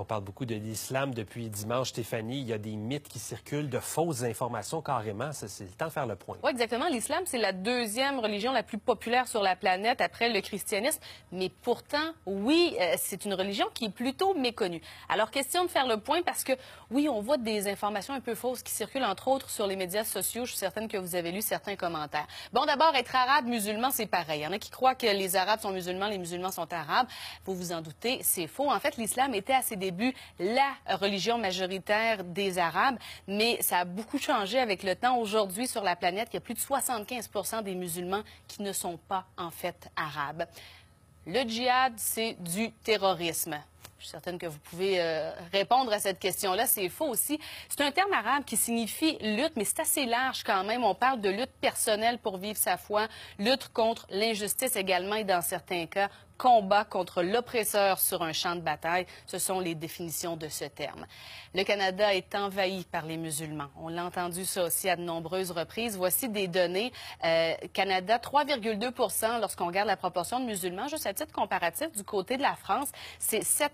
On parle beaucoup de l'islam depuis dimanche, Stéphanie. Il y a des mythes qui circulent, de fausses informations carrément. C'est le temps de faire le point. Oui, exactement. L'islam, c'est la deuxième religion la plus populaire sur la planète après le christianisme. Mais pourtant, oui, euh, c'est une religion qui est plutôt méconnue. Alors, question de faire le point parce que, oui, on voit des informations un peu fausses qui circulent, entre autres, sur les médias sociaux. Je suis certaine que vous avez lu certains commentaires. Bon, d'abord, être arabe, musulman, c'est pareil. Il y en a qui croient que les Arabes sont musulmans, les musulmans sont arabes. Vous vous en doutez, c'est faux. En fait, l'islam était assez début la religion majoritaire des Arabes, mais ça a beaucoup changé avec le temps. Aujourd'hui, sur la planète, il y a plus de 75 des musulmans qui ne sont pas en fait arabes. Le djihad, c'est du terrorisme. Je suis certaine que vous pouvez euh, répondre à cette question-là. C'est faux aussi. C'est un terme arabe qui signifie lutte, mais c'est assez large quand même. On parle de lutte personnelle pour vivre sa foi, lutte contre l'injustice également et dans certains cas combat contre l'oppresseur sur un champ de bataille. Ce sont les définitions de ce terme. Le Canada est envahi par les musulmans. On l'a entendu ça aussi à de nombreuses reprises. Voici des données. Euh, Canada, 3,2 lorsqu'on regarde la proportion de musulmans. Juste à titre comparatif, du côté de la France, c'est 7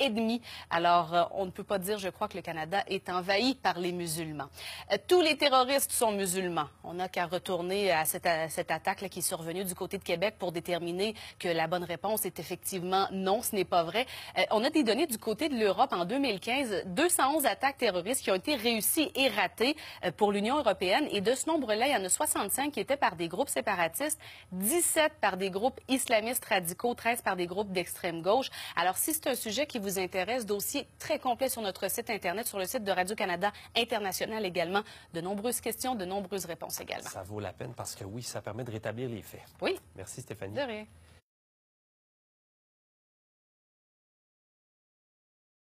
et demi. Alors, euh, on ne peut pas dire, je crois, que le Canada est envahi par les musulmans. Euh, tous les terroristes sont musulmans. On n'a qu'à retourner à cette, cette attaque qui est survenue du côté de Québec pour déterminer que la bonne réponse est effectivement non, ce n'est pas vrai. Euh, on a des données du côté de l'Europe en 2015, 211 attaques terroristes qui ont été réussies et ratées euh, pour l'Union européenne. Et de ce nombre-là, il y en a 65 qui étaient par des groupes séparatistes, 17 par des groupes islamistes radicaux, 13 par des groupes d'extrême gauche. Alors, si c'est un sujet qui vous intéresse, dossier très complet sur notre site Internet, sur le site de Radio-Canada International également. De nombreuses questions, de nombreuses réponses également. Ça vaut la peine parce que oui, ça permet de rétablir les faits. Oui. Merci Stéphanie. De rien.